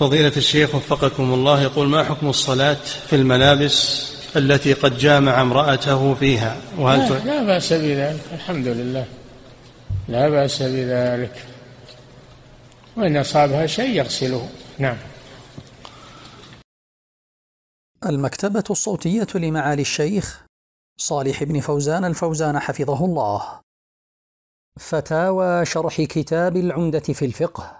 فضيلة الشيخ وفقكم الله يقول ما حكم الصلاة في الملابس التي قد جامع امرأته فيها وهل لا, ت... لا بأس بذلك الحمد لله لا بأس بذلك وإن أصابها شيء يغسله نعم المكتبة الصوتية لمعالي الشيخ صالح بن فوزان الفوزان حفظه الله فتاوى شرح كتاب العمدة في الفقه